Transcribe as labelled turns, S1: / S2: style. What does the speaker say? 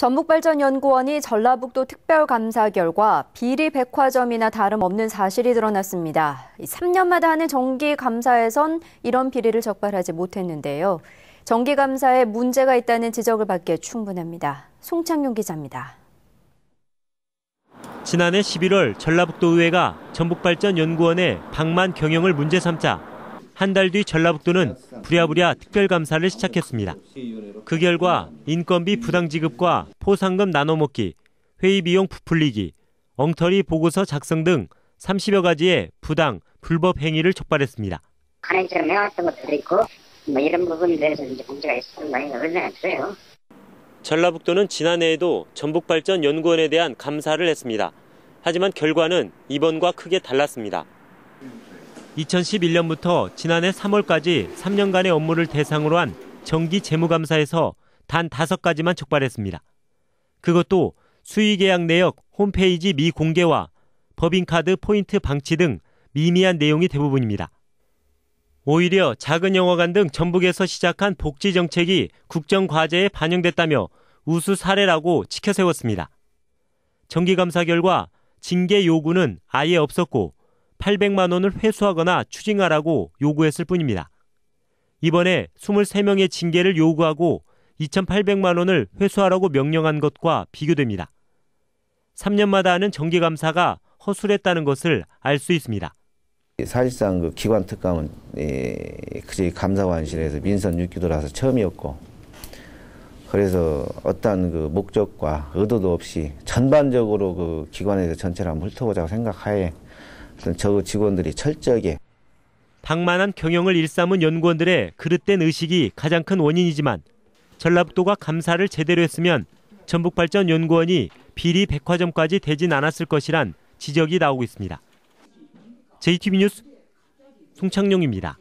S1: 전북발전연구원이 전라북도 특별감사 결과 비리 백화점이나 다름없는 사실이 드러났습니다. 3년마다 하는 정기감사에선 이런 비리를 적발하지 못했는데요. 정기감사에 문제가 있다는 지적을 받기에 충분합니다. 송창용 기자입니다.
S2: 지난해 11월 전라북도의회가 전북발전연구원의 방만 경영을 문제 삼자 한 달 뒤 전라북도는 부랴부랴 특별감사를 시작했습니다. 그 결과 인건비 부당 지급과 포상금 나눠먹기, 회의비용 부풀리기, 엉터리 보고서 작성 등 30여 가지의 부당, 불법 행위를 촉발했습니다. 간행처럼 해왔던 것도 있고 뭐 이런 부분에 대해서 이제 문제가 있으면 많이 늘어났어요. 전라북도는 지난해에도 전북발전연구원에 대한 감사를 했습니다. 하지만 결과는 이번과 크게 달랐습니다. 2011년부터 지난해 3월까지 3년간의 업무를 대상으로 한 정기 재무감사에서 단 다섯 가지만 적발했습니다. 그것도 수의계약 내역 홈페이지 미공개와 법인카드 포인트 방치 등 미미한 내용이 대부분입니다. 오히려 작은 영화관 등 전북에서 시작한 복지 정책이 국정 과제에 반영됐다며 우수 사례라고 치켜세웠습니다. 정기감사 결과 징계 요구는 아예 없었고 800만 원을 회수하거나 추징하라고 요구했을 뿐입니다. 이번에 23명의 징계를 요구하고 2,800만 원을 회수하라고 명령한 것과 비교됩니다. 3년마다 하는 정기감사가 허술했다는 것을 알 수 있습니다.
S1: 사실상 그 기관 특감은 예, 그제 감사관실에서 민선 6기도라서 처음이었고 그래서 어떠그 목적과 의도도 없이 전반적으로 그 기관에서 전체를 한번 훑어보자고 생각하에 저 직원들이 철저하게
S2: 방만한 경영을 일삼은 연구원들의 그릇된 의식이 가장 큰 원인이지만 전라북도가 감사를 제대로 했으면 전북발전연구원이 비리 백화점까지 되진 않았을 것이란 지적이 나오고 있습니다. JTB 뉴스 송창용입니다.